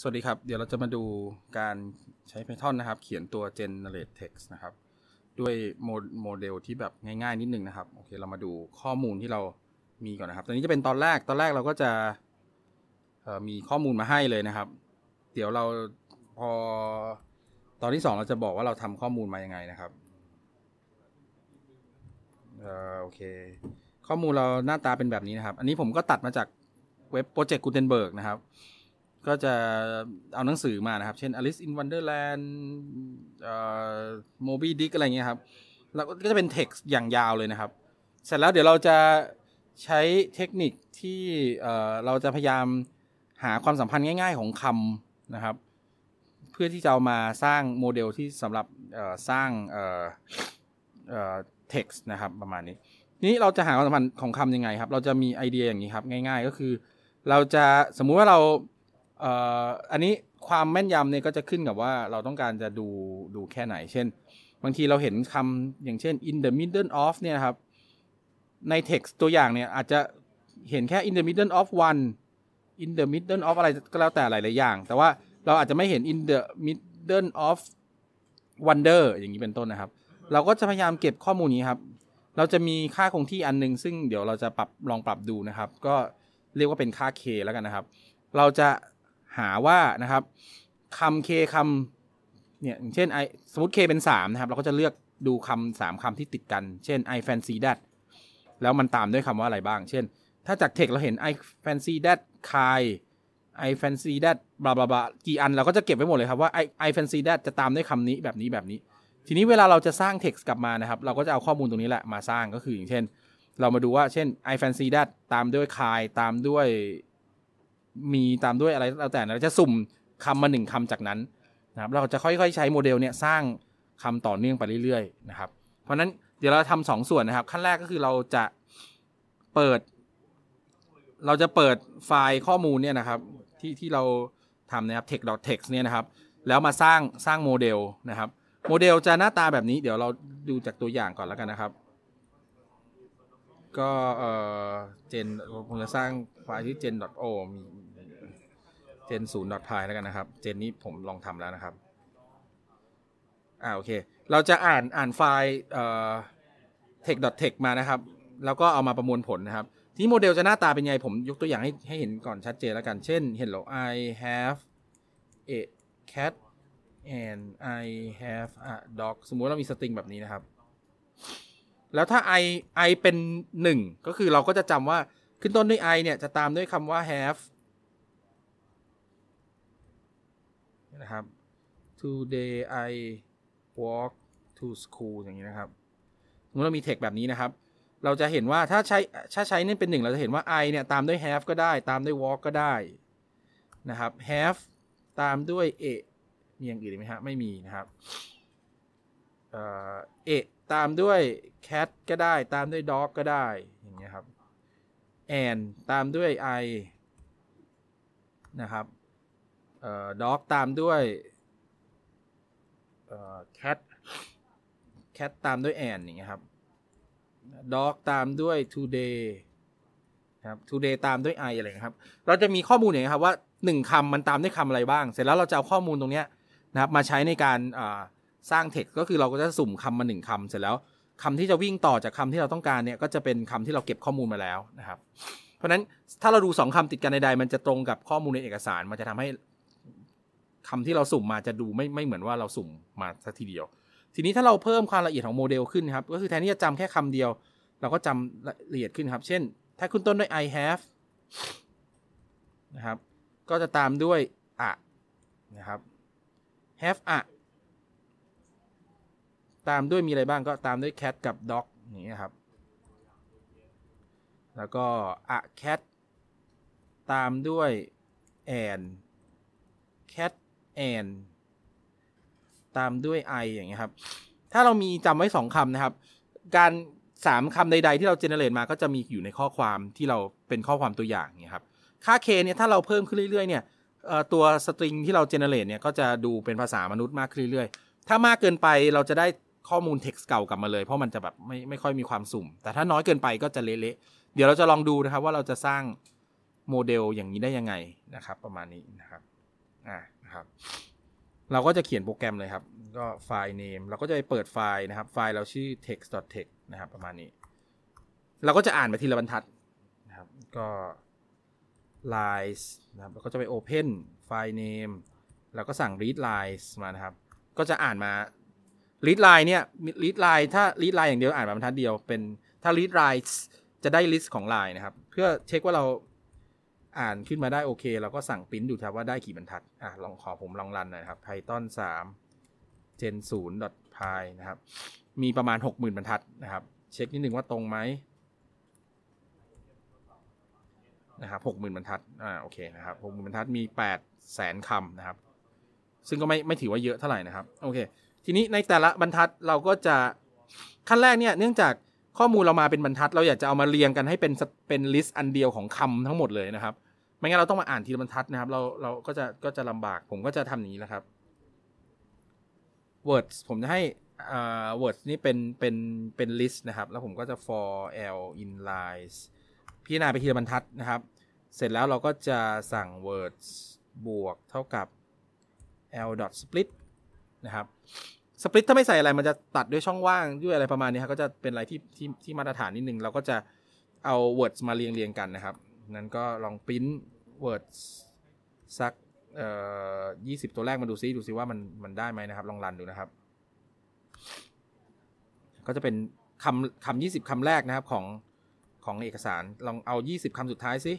สวัสดีครับเดี๋ยวเราจะมาดูการใช้ Python นะครับเขียนตัว generate text นะครับ ด้วยโมเดลที่แบบง่ายๆ นิดนึงนะครับโอเคเรามาดูข้อมูลที่เรามีก่อนนะครับตอนนี้จะเป็นตอนแรกตอนแรกเราก็จะมีข้อมูลมาให้เลยนะครับ เดี๋ยวเราพอตอนที่ 2 เราจะบอกว่าเราทำข้อมูลมายังไงนะครับโอเค ข้อมูลเราหน้าตาเป็นแบบนี้นะครับ อันนี้ผมก็ตัดมาจากเว็บโปรเจกต์กูเทนเบิร์กนะครับก็จะเอาหนังสือมานะครับ เช่น Alice in Wonderland เอ่อ Moby Dick อะไรเงี้ยครับแล้วก็จะเป็นเท็กซ์อย่างยาวเลยนะครับ เสร็จแล้วเดี๋ยวเราจะใช้เทคนิคที่เอ่อเราจะพยายามหาความสัมพันธ์ง่าย ๆ ของคำนะครับ เพื่อที่จะเอามาสร้างโมเดลที่สำหรับสร้างเอ่อเอ่อ t e นะครับประมาณนี้ นี้เราจะหาความสัมพันธ์ของคำยังไงครับ เราจะมีไอเดียอย่างนี้ครับง่ายๆก็คือ เราจะสมมุติว่าเราอันนี้ความแม่นยำเนี่ยก็จะขึ้นกับว่าเราต้องการจะดูดูแค่ไหน เช่น บางทีเราเห็นคำอย่างเช่น in the middle of เนี่ยครับใน text ตัวอย่างเนี่ยอาจจะเห็นแค่ in the middle of one in the middle of อะไรก็แล้วแต่หลายๆอย่าง แต่ว่าเราอาจจะไม่เห็น in the middle of wonder อย่างนี้เป็นต้นนะครับ เราก็จะพยายามเก็บข้อมูลนี้ครับ เราจะมีค่าคงที่อันนึงซึ่งเดี๋ยวเราจะปรับลองปรับดูนะครับ ก็เรียกว่าเป็นค่า k แล้วกันนะครับ เราจะหาว่านะครับคำ k คำเนี่ยเช่นไอสมมติ k เป็น3นะครับเราก็จะเลือกดูคำสามคำที่ติดกันเช่น I fancy that แล้วมันตามด้วยคำว่าอะไรบ้าง เช่น ถ้าจากเทคเราเห็น I fancy that Kai I fancy that บลาบลาบลากี่อันเราก็จะเก็บไว้หมดเลยครับว่า I I fancy that จะตามด้วยคำนี้แบบนี้แบบนี้ ทีนี้เวลาเราจะสร้างเท็กซ์กลับมานะครับ เราก็จะเอาข้อมูลตรงนี้แหละมาสร้างก็คืออย่างเช่น เรามาดูว่าเช่น I fancy that ตามด้วย Kai ตามด้วยมีตามด้วยอะไรแล้วแต่เราจะสุ่มคำมาหนึ่งคำจากนั้นนะครับ เราจะค่อยๆ ใช้โมเดลเนี่ยสร้างคำต่อเนื่องไปเรื่อยๆนะครับ เพราะนั้นเดี๋ยวเราทำสองส่วนนะครับ ขั้นแรกก็คือเราจะเปิด เราจะเปิดไฟล์ข้อมูลเนี่ยนะครับที่ที่เราทำนะครับ text.text เนี่ยนะครับ แล้วมาสร้างสร้างโมเดลนะครับ โมเดลจะหน้าตาแบบนี้เดี๋ยวเราดูจากตัวอย่างก่อนแล้วกันนะครับ ก็เออเจนผมจะสร้างไฟล์ที่ gen.o มีเจนศูนย์ดอทพายแล้วกันนะครับ เจนนี้ผมลองทำแล้วนะครับ อ่าโอเค เราจะอ่านอ่าน ไฟล์เอ่อ tech.tech มานะครับ แล้วก็เอามาประมวลผลนะครับ ที่โมเดลจะหน้าตาเป็นไง ผมยกตัวอย่างให้ให้เห็นก่อนชัดเจนแล้วกัน เช่น hello I have a cat and I have a dog สมมุติเรามีสตริงแบบนี้นะครับ แล้วถ้า I I เป็น 1 ก็คือเราก็จะจำว่าขึ้นต้นด้วย I เนี่ยจะตามด้วยคำว่า have นะครับ today I walk to school อย่างนี้นะครับสมมติเรามีเทคแบบนี้นะครับ เราจะเห็นว่าถ้าใช้ ถ้าใช้นี่เป็นหนึ่งเราจะเห็นว่า I เนี่ยตามด้วย have ก็ได้ ตามด้วย walk ก็ได้นะครับ have ตามด้วย a มีอย่างอื่นไหมฮะ ไม่มีนะครับเอตามด้วย cat ก็ได้ ตามด้วย dog ก็ได้ อย่างเงี้ยครับ and ตามด้วย i นะครับเอ่อด็อกตามด้วยเอ่อแคทแคทตามด้วยแอนอย่างเงี้ยครับด็อกตามด้วยทูเดย์ครับทูเดย์ตามด้วยไออะไรครับ เราจะมีข้อมูลอย่างเงี้ยครับว่าหนึ่งคำมันตามด้วยคำอะไรบ้าง เสร็จแล้วเราจะเอาข้อมูลตรงเนี้ยนะครับมาใช้ในการสร้างเท็กก็คือเราก็จะสุ่มคำมาหนึ่งคำเสร็จแล้วคำที่จะวิ่งต่อจากคำที่เราต้องการเนี่ยก็จะเป็นคำที่เราเก็บข้อมูลมาแล้วนะครับ เพราะนั้นถ้าเราดูสองคำติดกันใดๆ มันจะตรงกับข้อมูลในเอกสารมันจะทำให้คำที่เราสุ่มมาจะดูไม่ไม่เหมือนว่าเราสุ่มมาสักทีเดียว ทีนี้ถ้าเราเพิ่มความละเอียดของโมเดลขึ้นครับ ก็คือแทนที่จะจำแค่คำเดียว เราก็จำละเอียดขึ้น ครับ เช่น ถ้าคุณต้นด้วย I have นะครับ ก็จะตามด้วย a นะครับ have a ตามด้วยมีอะไรบ้างก็ตามด้วย cat กับ dog อย่างนี้ครับ แล้วก็ a cat ตามด้วย and and ตามด้วย i อย่างเงี้ยครับ ถ้าเรามีจำไว้สองคำนะครับ การสามคำใดๆที่เราเจเนเรตมาก็จะมีอยู่ในข้อความที่เราเป็นข้อความตัวอย่างเนี่ยครับ ค่า k เนี่ยถ้าเราเพิ่มขึ้นเรื่อย ๆ เนี่ยตัวสตริงที่เราเจเนเรตเนี่ย ก็จะดูเป็นภาษามนุษย์มากขึ้นเรื่อยๆ ถ้ามากเกินไปเราจะได้ข้อมูลเท็กซ์เก่ากลับมาเลยเพราะมันจะแบบไม่ไม่ค่อยมีความสุ่ม แต่ถ้าน้อยเกินไปก็จะเละๆเดี๋ยวเราจะลองดูนะครับว่าเราจะสร้างโมเดลอย่างนี้ได้ยังไงนะครับ ประมาณนี้นะครับ อ่าครับเราก็จะเขียนโปรแกรมเลยครับก็ไฟล์ name เราก็จะไปเปิดไฟล์นะครับไฟล์เราชื่อ text.text นะครับประมาณนี้ เราก็จะอ่านไปทีละบรรทัดนะครับก็ lines นะครับเราก็จะไป open ไฟล์ name เราก็สั่ง read lines มานะครับก็จะอ่านมา read line เนี่ย read line ถ้า read line อย่างเดียวอ่านบรรทัดเดียวเป็น ถ้า read lines จะได้ list ของ line นะครับเพื่อเช็คว่าเราอ่านขึ้นมาได้โอเค เราก็สั่งปริ้นดูครับว่าได้กี่บรรทัด อ่ะ ลองขอผมลองรันหน่อยครับ python 3 gen 0 py นะครับ มีประมาณ 60,000บรรทัดนะครับ เช็คนิดหนึ่งว่าตรงไหมนะครับหกหมื่นบรรทัด อ่าโอเคนะครับหกหมื่นบรรทัดมีแปดแสนคำนะครับ ซึ่งก็ไม่ไม่ถือว่าเยอะเท่าไหร่นะครับ โอเค ทีนี้ในแต่ละบรรทัดเราก็จะขั้นแรกเนี่ยเนื่องจากข้อมูลเรามาเป็นบรรทัด เราอยากจะเอามาเรียงกันให้เป็นเป็นลิสต์อันเดียวของคำทั้งหมดเลยนะครับไม่งั้นเราต้องมาอ่านทีละบรรทัดนะครับ เราเราก็จะก็จะลำบากผมก็จะทำานี้แล้วครับ w o r d ผมจะให้อ่า w o r d นี่เป็นเป็นเป็นลิสต์นะครับแล้วผมก็จะ for l in lines พิจารณาไปทีละบรรทัดนะครับ เสร็จแล้วเราก็จะสั่ง w o r d บวกเท่ากับ l dot split นะครับ split ถ้าไม่ใส่อะไรมันจะตัดด้วยช่องว่างด้วยอะไรประมาณนี้ครับก็จะเป็นอะไรที่ที่ที่มาตรฐานนิดนึง เราก็จะเอา w o r d มาเรียงเรียงกันนะครับนั้น ก็ ลองพิมพ์ Word สักเอ่อยี่สิบตัวแรกมาดู ซิ ดู ซิ ว่า มัน มันได้ไหมนะ ครับ ลองรัน ดู นะครับ ก็จะเป็นคำคำยี่สิบคำแรกนะครับ ของ ของเอกสาร ลองเอายี่สิบคำสุดท้ายซิ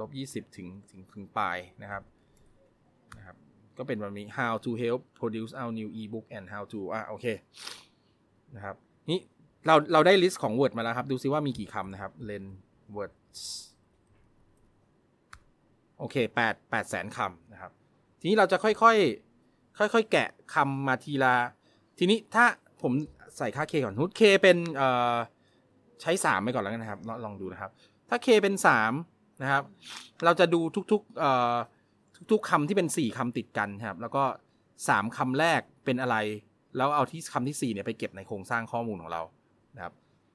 ลบยี่สิบถึงถึง ถึง ปลาย นะ ครับ นะครับ ก็เป็นแบบนี้ how to help produce our new ebook and how to อ่ะโอเค นะ ครับ นี่เราเราได้ลิสต์ของ Word มาแล้วครับดูซิว่ามีกี่คำนะครับนเว word โอเคแปดแปดแสนคำนะครับ ทีนี้เราจะค่อยค่อยค่อยค่อยแกะคำมาทีละทีนี้ถ้าผมใส่ค่า k ก่อนฮุด k เป็นเอ่อใช้ 3 ไปก่อนแล้วกันนะครับ ลองดูนะครับ ถ้า k เป็น3นะครับเราจะดูทุกๆเอ่อทุกๆคำที่เป็น 4 คํติดกันครับ แล้วก็ 3 คํแรกเป็นอะไร แล้วเอาที่คำที่4เนี่ยไปเก็บในโครงสร้างข้อมูลของเรานะครับ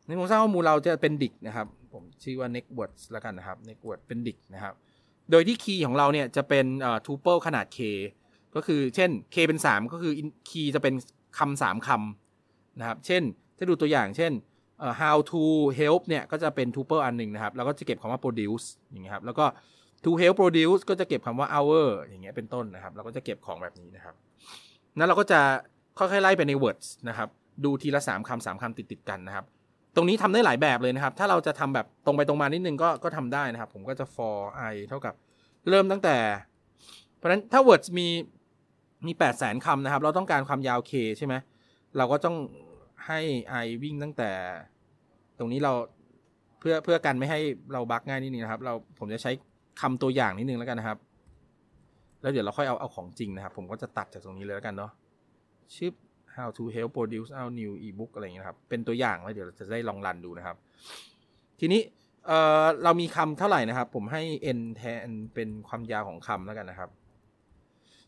ในโครงสร้างข้อมูลเราจะเป็นดิกนะครับผมชื่อว่า neck words ละกันนะครับ n e c word เป็นดิกนะครับ โดยที่คีย์ของเราเนี่ยจะเป็นเูเอิลขนาด k ก็คือ เช่น k เป็น 3 ก็คือคีย์จะเป็นคำสามคำนะครับ เช่น ถ้าดูตัวอย่าง เช่น how to help เนี่ยก็จะเป็นทูเปิลอันหนึ่งนะครับ แล้วก็จะเก็บคำว่า produce อย่างเงี้ยครับแล้วก็ to help produce ก็จะเก็บคำว่า hour อย่างเงี้ยเป็นต้นนะครับ เราก็จะเก็บของแบบนี้นะครับนั้นเราก็จะค่อยๆไล่ไปใน words นะครับดูทีละสามคำสามคำติดติดกันนะครับ ตรงนี้ทำได้หลายแบบเลยนะครับ ถ้าเราจะทำแบบตรงไปตรงมานิดนึงก็ก็ทำได้นะครับ ผมก็จะ for i เท่ากับเริ่มตั้งแต่ เพราะฉะนั้นถ้า words มีมี 8 0 0 0คำนะครับ เราต้องการความยาว k ใช่ไหมเราก็ต้องให้ i วิ่งตั้งแต่ตรงนี้เราเพื่อเพื่อกันไม่ให้เราบักง่ายนิดนึงนะครับ เราผมจะใช้คำตัวอย่างนิดนึงแล้วกันนะครับ แล้วเดี๋ยวเราค่อยเอาเอาของจริงนะครับผมก็จะตัดจากตรงนี้เลยแล้วกันเนาะชิป how to help produce o u r new ebook อะไรเงี้ยครับ เป็นตัวอย่างแล้วเดี๋ยวเราจะได้ลองรันดูนะครับ ทีนี้เออเรามีคำเท่าไหร่นะครับ ผมให้ n แทนเป็นความยาวของคำแล้วกันนะครับ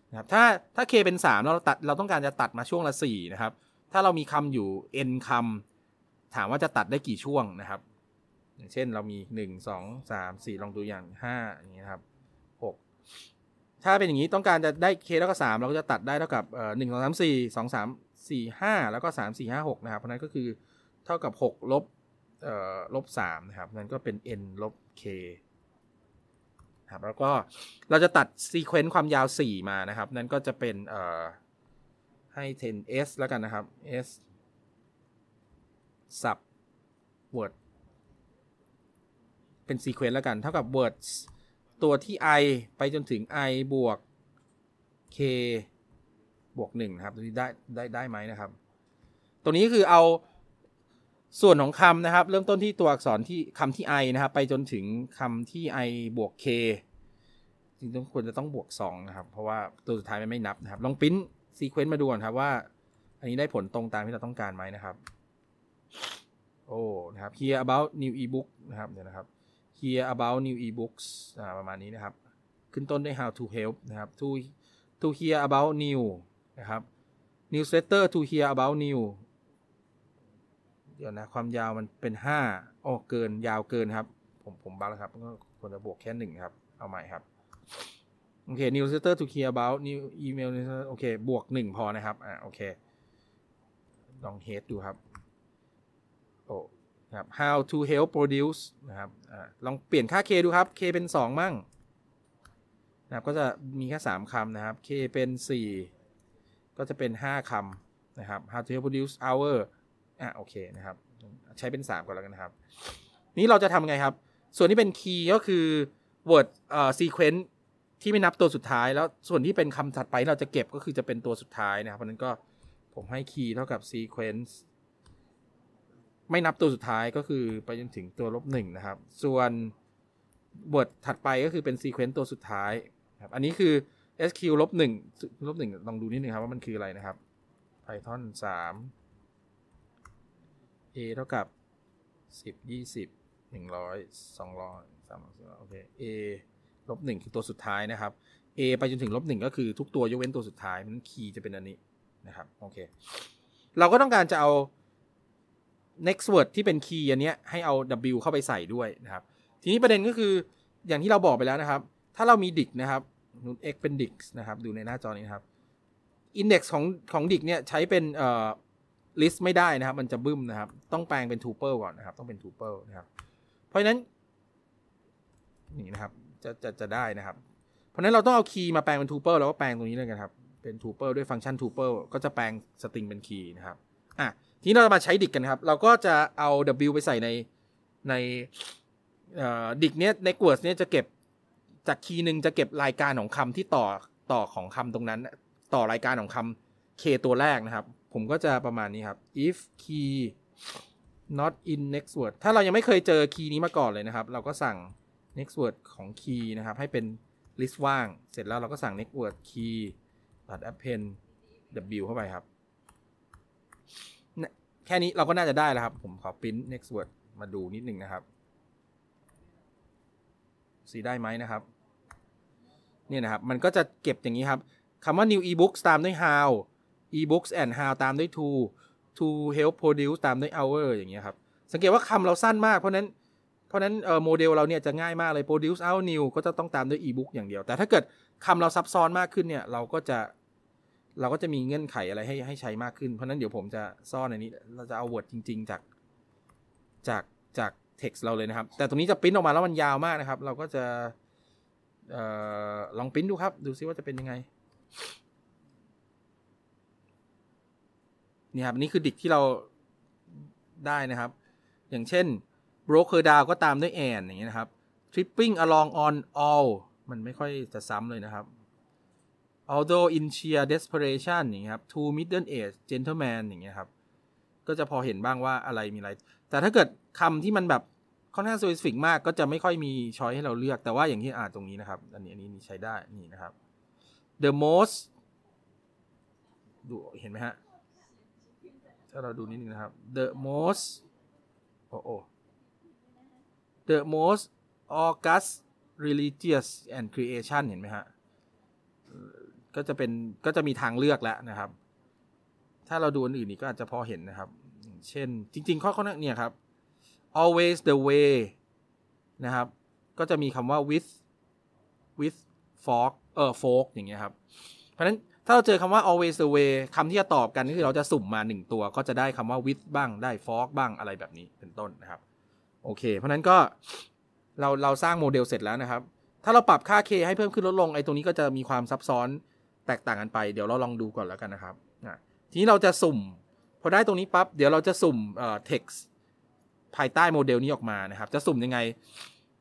นะครับ ถ้า ถ้า k เป็น3เราตัด เราต้องการจะตัดมาช่วงละ4นะครับ ถ้าเรามีคำอยู่ n คำถามว่าจะตัดได้กี่ช่วงนะครับ อย่างเช่น เรามี 1 2 3 4ลองดูอย่าง5อย่างเงี้ยครับ 6 ถ้าเป็นอย่างนี้ต้องการจะได้ k เท่ากับ3เราก็จะตัดได้เท่ากับ1 2 3 4หนึ่งสองสามสี่สองสาม4 5 แล้วก็ 3 4 5 6 นะครับเพราะนั้นก็คือเท่ากับ6ลบเอ่อลบ3นะครับ นั้นก็เป็น n ลบ k ครับแล้วก็เราจะตัดซีเควนต์ความยาว 4 มานะครับ นั้นก็จะเป็น เอ่อให้10 s แล้วกันนะครับ s สับ word เป็นซีเควนต์แล้วกัน เท่ากับ words ตัวที่ i ไปจนถึง i บวก k บวกหนึ่งครับตัวนี้ได้ได้ได้ไหมนะครับตัวนี้คือ เอาส่วนของคำนะครับเริ่มต้นที่ตัวอักษรที่คำที่ i นะครับ ไปจนถึงคำที่ i บวก k จริงต้องควรจะต้องบวก2นะครับเพราะว่าตัวสุดท้ายมันไม่นับนะครับลองพิมพ์ซีเควนต์มาดูก่อนครับว่าอันนี้ได้ผลตรงตามที่เราต้องการไหมนะครับโอ้นะครับ here about new ebook นะครับเดี๋ยวนะครับ here about new ebooks ประมาณนี้นะครับขึ้นต้นด้วย how to help นะครับ to to hear about new นะครับ newsletter to hear about new เดี๋ยวนะ ความยาวมันเป็นห้าโอ้เกินยาวเกินครับ ผมผมบัแล้วครับก็ควรจะบวกแค่หนึ่งครับ เอาใหม่ครับโอเค newsletter to hear about new email โอเคบวกหนึ่งพอนะครับอ่าโอเคลองเฮดดูครับโอ้ครับ how to help produce นะครับอลองเปลี่ยนค่า k ดูครับ k เป็น 2 มั่งนะครับก็จะมีแค่3คำนะครับ k เป็น 4ก็จะเป็น 5 คำนะครับ how to produce hour อ่ะโอเคนะครับใช้เป็น 3ก่อนแล้วกันนะครับนี้เราจะทำไงครับ ส่วนที่เป็นคีย์ก็คือ word เอ่อ sequence ที่ไม่นับตัวสุดท้าย แล้วส่วนที่เป็นคำถัดไปเราจะเก็บก็คือจะเป็นตัวสุดท้ายนะครับ เพราะนั้นก็ผมให้คีย์เท่ากับ sequence ไม่นับตัวสุดท้ายก็คือไปจนถึงตัวลบหนึ่งนะครับส่วนบทถัดไปก็คือเป็นซีเควนต์ตัวสุดท้ายครับ อันนี้คือ SQ ลบหนึ่งลบหนึ่งลองดูนิดนึงครับว่ามันคืออะไรนะครับ Python ม A เท่ากับ10 20 100 200 300โอเค A ลบหนึ่งคือตัวสุดท้ายนะครับ A ไปจนถึงลบหนึ่งก็คือทุกตัวยกเว้นตัวสุดท้ายมันคีย์จะเป็นอันนี้นะครับ โอเค เราก็ต้องการจะเอา next word ที่เป็นคีย์อันนี้ให้เอา w เข้าไปใส่ด้วยนะครับ ทีนี้ประเด็นก็คืออย่างที่เราบอกไปแล้วนะครับ ถ้าเรามีดิกนะครับนูนเอ็กเป็นดิกนะครับดูในหน้าจอนี้ครับอินเด็กซ์ของของดิกเนี่ยใช้เป็นเอ่อลิสต์ไม่ได้นะครับ มันจะบึ้มนะครับต้องแปลงเป็นทูเปิลก่อนนะครับต้องเป็นทูเปิลนะครับ เพราะฉะนั้นนี่นะครับจะจะจะได้นะครับเพราะนั้นเราต้องเอาคีย์มาแปลงเป็นูเป l e แล้วก็แปลงตรงนี้เลยกันครับเป็นทูเปิลด้วยฟังก์ชันทูเปิลก็จะแปลงสตริงเป็นคีย์นะครับอ่ะทีนี้เรามาใช้ดิกกันครับเราก็จะเอา w ไปใส่ในในดิกเนี้ยในกวดเนี้ยจะเก็บจากคีย์หนึ่งจะเก็บรายการของคำที่ต่อต่อของคำตรงนั้นต่อรายการของคำ k ตัวแรกนะครับ ผมก็จะประมาณนี้ครับ if key not in next word ถ้าเรายังไม่เคยเจอคีย์นี้มาก่อนเลยนะครับ เราก็สั่ง next word ของคีย์นะครับ ให้เป็น list ว่างเสร็จแล้วเราก็สั่ง next word key ตัด append w เข้าไปครับ แค่นี้เราก็น่าจะได้แล้วครับ ผมขอพิมพ์ next word มาดูนิดนึงนะครับสีได้ไหมนะครับเนี่ยนะครับมันก็จะเก็บอย่างนี้ครับคำว่า new ebooks ตามด้วย how ebooks and how ตามด้วย to to help produce ตามด้วย hour อย่างเงี้ยครับ สังเกตว่าคำเราสั้นมากเพราะนั้น เพราะนั้นโมเดลเราเนี่ยจะง่ายมากเลย produce out new ก็จะต้องตามด้วย ebook อย่างเดียว แต่ถ้าเกิดคำเราซับซ้อนมากขึ้นเนี่ยเราก็จะ เราก็จะมีเงื่อนไขอะไรให้ให้ใช้มากขึ้นเพราะนั้นเดี๋ยวผมจะซ่อนอันนี้ เราจะเอา Word จริงๆ จาก จากจาก text เราเลยนะครับ แต่ตรงนี้จะพิมพ์ออกมาแล้วมันยาวมากนะครับ เราก็จะออลองปิ้นดูครับดูซิว่าจะเป็นยังไง นี่ครับนี่คือดิกที่เราได้นะครับ อย่างเช่น broker d o w ก็ตามด้วยแอนอย่างเงี้ยนะครับ tripping along on all มันไม่ค่อยจะซ้ำเลยนะครับ although in sheer desperation อย่างเงี้ยครับ t o middle age gentleman อย่างเงี้ยครับ ก็จะพอเห็นบ้างว่าอะไรมีอะไร แต่ถ้าเกิดคำที่มันแบบค่อนข้างสเปซิฟิกมากก็จะไม่ค่อยมีช้อยให้เราเลือกแต่ว่าอย่างที่อ่านตรงนี้นะครับอันนี้อันนี้ใช้ได้ นี่นะครับ the most ดูเห็นไหมฮะ ถ้าเราดูนิดนึงนะครับ the most โอ้โอ the most august religious and creation เห็นไหมฮะ ก็จะเป็นก็จะมีทางเลือกแล้วนะครับ ถ้าเราดูอันอื่นนี่ก็อาจจะพอเห็นนะครับ เช่นจริงๆ ข้อข้อนั้เนี่ยครับ always the way นะครับ ก็จะมีคำว่า with with fork เออ fork อย่างเงี้ยครับ เพราะนั้นถ้าเราเจอคำว่า always the way คำที่จะตอบกัน ก็คือเราจะสุ่มมาหนึ่งตัว ก็จะได้คำว่า with บ้างได้ fork บ้างอะไรแบบนี้เป็นต้นนะครับ โอเค เพราะนั้นก็เราเราสร้างโมเดลเสร็จแล้วนะครับ ถ้าเราปรับค่า k ให้เพิ่มขึ้นลดลงไอ้ตรงนี้ก็จะมีความซับซ้อนแตกต่างกันไป เดี๋ยวเราลองดูก่อนแล้วกันนะครับทีนี้เราจะสุ่มพอได้ตรงนี้ปับ๊บ เดี๋ยวเราจะสุ่มเอ่อ text ภายใต้โมเดล นี้ออกมานะครับ จะสุ่มยังไง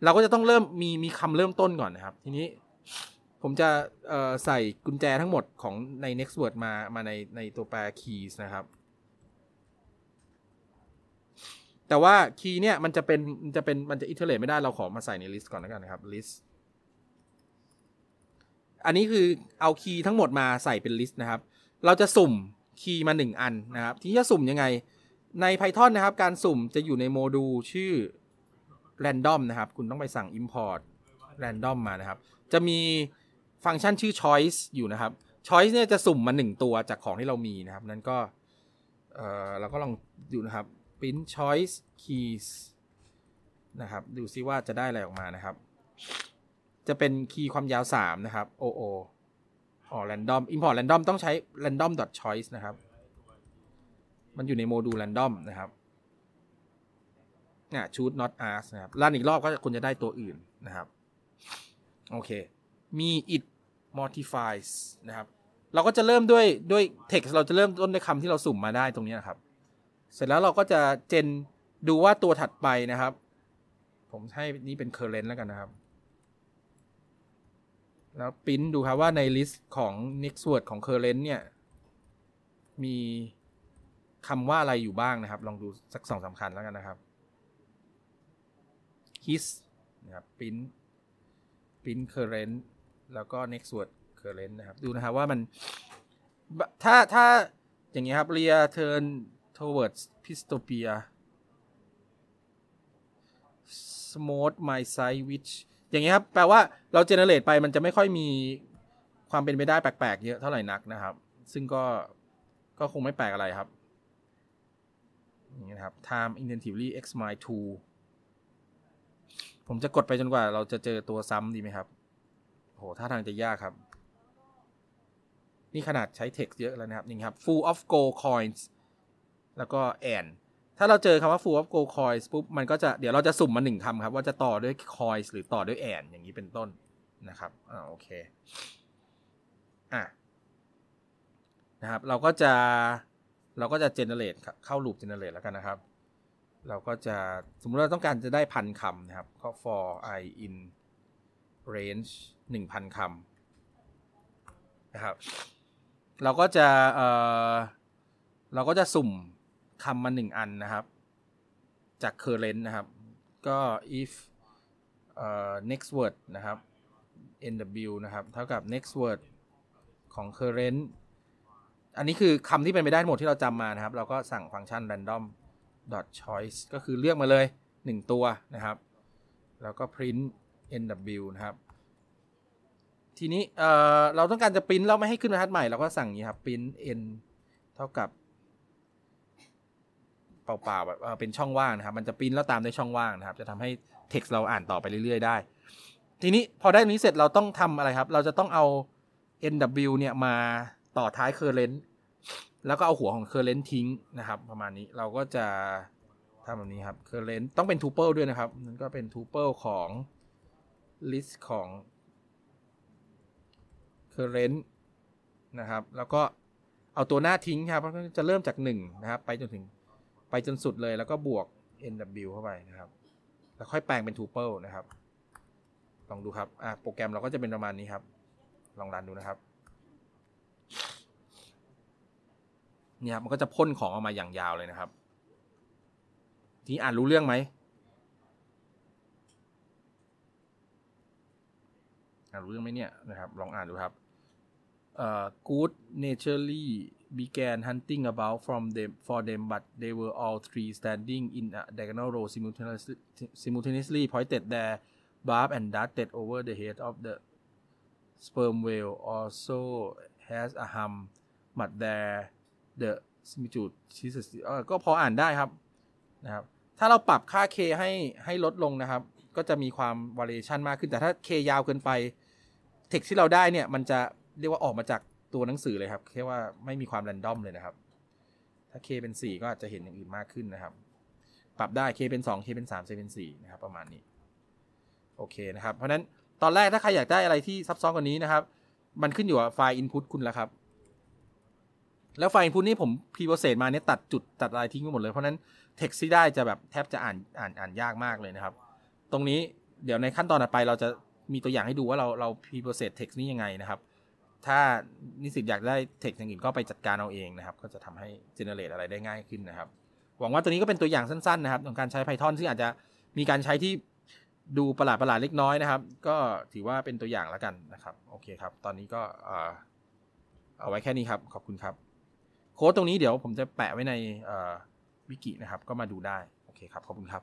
เราก็จะต้องเริ่มมีมีคำเริ่มต้นก่อนนะครับ ทีนี้ผมจะใส่กุญแจทั้งหมดของใน next word มา มาในใน ตัวแปร keys นะครับ แต่ว่า key เนี่ยมันจะเป็นจะ เป็น มันจะ iterate ไม่ได้เราขอมาใส่ใน list ก่อนแล้วกันนะครับ list อันนี้คือเอาคีย์ทั้งหมดมาใส่เป็นลิสต์นะครับ เราจะสุ่มคีย์มา 1 อันนะครับ ที่จะสุ่มยังไงใน Python นะครับการสุ่มจะอยู่ในโมดูลชื่อ random นะครับ คุณต้องไปสั่ง import random มานะครับ จะมีฟังก์ชันชื่อ choice อยู่นะครับ choice เนี่ยจะสุ่มมา1ตัวจากของที่เรามีนะครับ นั้นก็เออเราก็ลองดูนะครับ print choice keys นะครับ ดูซิว่าจะได้อะไรออกมานะครับ จะเป็นคีย์ความยาว 3 นะครับ oo อ๋อ random import random ต้องใช้ random dot choice นะครับมันอยู่ในโมดูลแรนดอมนะครับเนี่ยชูด not a s สนะครับลันอีกรอบก็คุณจะได้ตัวอื่นนะครับโอเคมี it modifies นะครับเราก็จะเริ่มด้วยด้วย text เราจะเริ่มต้นด้วยคำที่เราสุ่มมาได้ตรงนี้นะครับ เสร็จแล้วเราก็จะเจนดูว่าตัวถัดไปนะครับ ผมให้นี่เป็น current แล้วกันนะครับ แล้วปิ้นดูครับว่าในลิสต์ของ next word ของ current เนี่ยมีคำว่าอะไรอยู่บ้างนะครับ ลองดูสักสองสาคัญแล้วกันนะครับ his นะครับ print print current แล้วก็ next word current นะครับ ดูนะครับว่ามัน ถ้า ถ้า อย่างนี้ครับ rear turn towards pistopia smooth my side which อย่างนี้ครับ แปลว่าเราเจเนเรตไปมันจะไม่ค่อยมีความเป็นไปได้แปลกๆ เยอะเท่าไหร่นักนะครับ ซึ่งก็ ก็คงไม่แปลกอะไรครับอย่างงี้ะครับ time intensively x my two ผมจะกดไปจนกว่าเราจะเจอตัวซ้ำดีไหมครับโหท่าทางจะยากครับ นี่ขนาดใช้ text เยอะแล้วนะครับ นี่ครับ full of gold coins แล้วก็ and ถ้าเราเจอคำว่า full of gold coins ปุ๊บ มันก็จะ เดี๋ยวเราจะสุ่มมาหนึ่งคำครับ ว่าจะต่อด้วย coins หรือต่อด้วย and อย่างนี้เป็นต้นนะครับอ่าโอเค อ่ะ นะครับ เราก็จะเราก็จะเจเนเรตเข้าลูปเจเนเรตแล้วกันนะครับ เราก็จะสมมติเราต้องการจะได้พันคำนะครับก็ for i in range 1,000คำนะครับเราก็จะเเราก็จะสุ่มคำมาหนึ่งอันนะครับ จาก current นะครับก็ if next word นะครับ nw นะครับเท่ากับ next word ของ current อันนี้คือคำที่เป็นไปได้หมดที่เราจำมานะครับ เราก็สั่งฟังก์ชัน random dot choice ก็คือเลือกมาเลย 1 ตัวนะครับ แล้วก็ print nw นะครับ ทีนี้เเราต้องการจะ print เราไม่ให้ขึ้นบรรทัดใหม่ เราก็สั่งนี้ครับ print n เท่ากับ เปล่าๆแบบเป็นช่องว่างนะครับ มันจะปริ้นแล้วตามด้วยช่องว่างนะครับ จะทำให้ text เราอ่านต่อไปเรื่อยๆได้ ทีนี้พอได้นี้เสร็จเราต้องทำอะไรครับ เราจะต้องเอา nw เนี่ยมาต่อท้ายเคอร์เรนต์แล้วก็เอาหัวของเคอร์เรนต์ทิ้งนะครับ ประมาณนี้ เราก็จะทำแบบนี้ครับเคอร์เรนต์ต้องเป็นทูเปิลด้วยนะครับ นั่นก็เป็นทูเปิลของลิสต์ของเคอร์เรนต์นะครับ แล้วก็เอาตัวหน้าทิ้งครับจะเริ่มจาก1นะครับ ไปจนถึงไปจนสุดเลย แล้วก็บวก nw เข้าไปนะครับแล้วค่อยแปลงเป็นทูเปิลนะครับ ลองดูครับอ่ะโปรแกรมเราก็จะเป็นประมาณนี้ครับ ลองรันดูนะครับเนี่ยมันก็จะพ่นของออกมาอย่างยาวเลยนะครับ ทีอ่านรู้เรื่องไหมอ่านรู้เรื่องไหมเนี่ยนะครับ ลองอ่านดูครับเอ่อ good naturally began hunting about from them for them but they were all three standing in a diagonal row simultaneously simultaneously pointed their barb and darted over the head of the sperm whale also has a hum but their The Similitude t e s s ก็พออ่านได้ครับนะครับ ถ้าเราปรับค่า K ให้ให้ลดลงนะครับ ก็จะมีความ variation มากขึ้น แต่ถ้า K ยาวเกินไป เท x t ที่เราได้ เนี่ย มันจะเรียกว่าออกมาจากตัวหนังสือเลย ครับแค่ว่าไม่มีความ แรนดอม เลยนะครับ ถ้า K เป็น 4 ก็ อาจจะเห็นอย่างอื่น มากขึ้นนะครับ ปรับได้ K เป็น2 K เป็น3 K เป็น 4 นะครับประมาณนี้โอเคนะครับ เพราะนั้นตอนแรกถ้าใครอยากได้อะไรที่ซับซ้อนกว่านี้นะครับมันขึ้นอยู่กับไฟล์ input คุณแล้วครับแล้วไฟล์พุทนี่ผมพีโปรเซสมาเนี่ยตัดจุดตัดอะไรทิ้งไปหมดเลย เพราะนั้นเท็กซ์ที่ได้จะแบบแทบจะอ่านอ่านอ่านยากมากเลยนะครับ ตรงนี้เดี๋ยวในขั้นตอนต่อไปเราจะมีตัวอย่างให้ดูว่าเราเราพีโปรเซสเท็กซ์นี้ยังไงนะครับ ถ้านิสิตอยากได้เท็กซ์อย่างอื่นก็ไปจัดการเอาเองนะครับ ก็จะทำให้เจเนเรตอะไรได้ง่ายขึ้นนะครับ หวังว่าตัวนี้ก็เป็นตัวอย่างสั้นๆนะครับของการใช้ Python ซึ่งอาจจะมีการใช้ที่ดูประหลาดประหลาดเล็กน้อยนะครับ ก็ถือว่าเป็นตัวอย่างแล้วกันนะครับโอเคครับตอนนี้ก็ เอาไว้แค่นี้ครับขอบคุณครับโค้ดตรงนี้เดี๋ยวผมจะแปะไว้ในวิกินะครับ ก็มาดูได้โอเคครับขอบคุณครับ